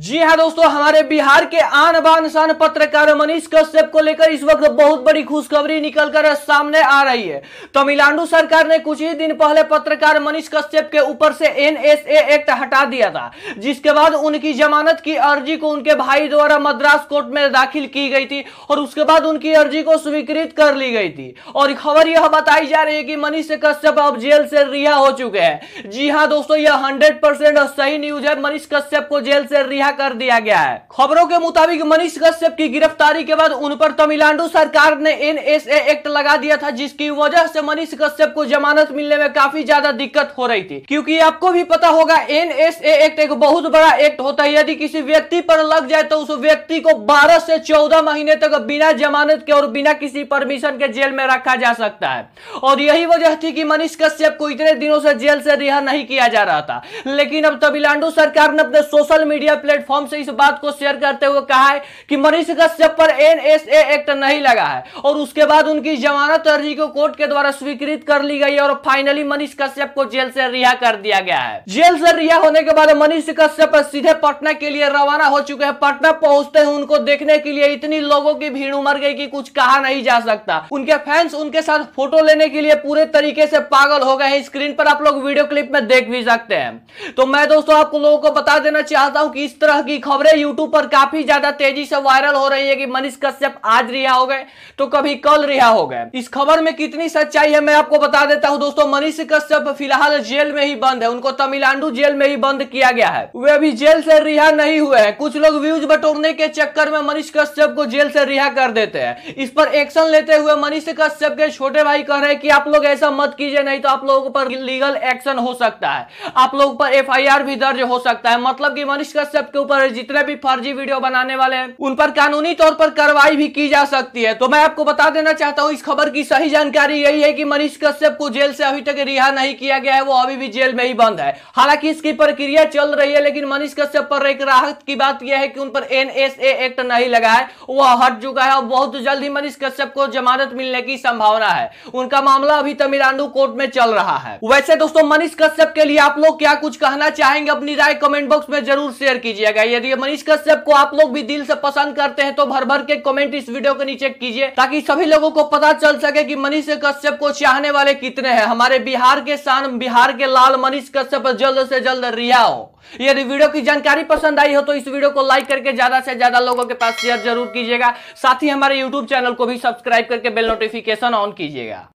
जी हाँ दोस्तों हमारे बिहार के आन बान शान पत्रकार मनीष कश्यप को लेकर इस वक्त बहुत बड़ी खुशखबरी निकलकर सामने आ रही है तमिलनाडु सरकार ने कुछ ही दिन पहले पत्रकार मनीष कश्यप के ऊपर से एनएसए एक्ट हटा दिया था जिसके बाद उनकी जमानत की अर्जी को उनके भाई द्वारा मद्रास कोर्ट में दाखिल की गई थी और उसके बाद उनकी अर्जी को स्वीकृत कर ली गई थी और खबर यह बताई जा रही है कि मनीष कश्यप अब जेल से रिहा हो चुके हैं जी हाँ दोस्तों यह हंड्रेड सही न्यूज है मनीष कश्यप को जेल से रिहा रिहा कर दिया गया है खबरों के मुताबिक मनीष कश्यप की गिरफ्तारी के बाद उन पर तमिलनाडु सरकार ने एन एक्ट लगा दिया था जिसकी वजह से मनीष कश्यप को जमानत मिलने में काफी ज्यादा दिक्कत हो रही थी क्योंकि आपको भी पता होगा एन एक्ट एक बहुत बड़ा एक्ट होता है यदि किसी व्यक्ति पर लग जाए तो उस व्यक्ति को बारह से चौदह महीने तक बिना जमानत के और बिना किसी परमिशन के जेल में रखा जा सकता है और यही वजह थी कि मनीष कश्यप को इतने दिनों से जेल से रिहा नहीं किया जा रहा था लेकिन अब तमिलनाडु सरकार ने अपने सोशल मीडिया प्ले प्लेटफॉर्म से इस बात को शेयर करते हुए कहा है कि मनीष कश्यप पर एनएसए एक्ट नहीं लगा है और उसके बाद उनकी जमानत अर्जी को कोर्ट के द्वारा स्वीकृत कर ली गई और फाइनली मनीष कश्यप को जेल से रिहा कर दिया गया है जेल से रिहा होने के बाद मनीष कश्यप सीधे पटना के लिए रवाना हो चुके हैं पटना पहुंचते हैं उनको देखने के लिए इतनी लोगों की भीड़ उमर गई कि कुछ कहा नहीं जा सकता उनके फैंस उनके साथ फोटो लेने के लिए पूरे तरीके से पागल हो गए हैं स्क्रीन पर आप लोग वीडियो क्लिप में देख भी सकते हैं तो मैं दोस्तों आपको लोगों को बता देना चाहता हूं कि इस तरह की खबरें यूट्यूब पर काफी ज्यादा तेजी से वायरल हो रही है कि मनीष कश्यप आज रिहा हो गए तो कभी कल रिहा हो गए इस खबर में कितनी सच्चाई है मैं आपको बता देता हूँ दोस्तों मनीष कश्यप फिलहाल जेल में ही बंद है उनको तमिलनाडु जेल में ही बंद किया गया है वे अभी जेल से रिहा नहीं हुए हैं कुछ लोग व्यूज बटोरने के चक्कर में मनीष कश्यप को जेल से रिहा कर देते हैं इस पर एक्शन लेते हुए मनीष कश्यप के छोटे भाई कह रहे हैं कि आप लोग ऐसा मत कीजिए नहीं तो आप लोगों पर लीगल एक्शन हो सकता है आप लोगों पर एफ भी दर्ज हो सकता है मतलब कि मनीष कश्यप के ऊपर जितने भी फर्जी वीडियो बनाने वाले हैं उन पर कानूनी तौर पर कार्रवाई भी की जा सकती है तो मैं आपको बता देना चाहता हूँ इस खबर की सही जानकारी यही है कि मनीष कश्यप को जेल से अभी तक रिहा नहीं किया गया है वो अभी भी जेल में ही बंद है हालांकि इसकी प्रक्रिया चल रही है लेकिन मनीष कश्यप पर एक राहत की बात यह है कि उन पर एन एक्ट नहीं लगा है वह हट चुका है और बहुत जल्द ही मनीष कश्यप को जमानत मिलने की संभावना है उनका मामला अभी तमिलनाडु कोर्ट में चल रहा है वैसे दोस्तों मनीष कश्यप के लिए आप लोग क्या कुछ कहना चाहेंगे अपनी राय कमेंट बॉक्स में जरूर शेयर कीजिए कीजिएगा यदि मनीष कश्यप को आप लोग भी दिल से पसंद करते हैं तो भर भर के कमेंट इस वीडियो के नीचे कीजिए ताकि सभी लोगों को पता चल सके कि मनीष कश्यप को चाहने वाले कितने हैं हमारे बिहार के शान बिहार के लाल मनीष कश्यप जल्द से जल्द रिहा हो यदि वीडियो की जानकारी पसंद आई हो तो इस वीडियो को लाइक करके ज्यादा से ज्यादा लोगों के पास शेयर जरूर कीजिएगा साथ ही हमारे यूट्यूब चैनल को भी सब्सक्राइब करके बेल नोटिफिकेशन ऑन कीजिएगा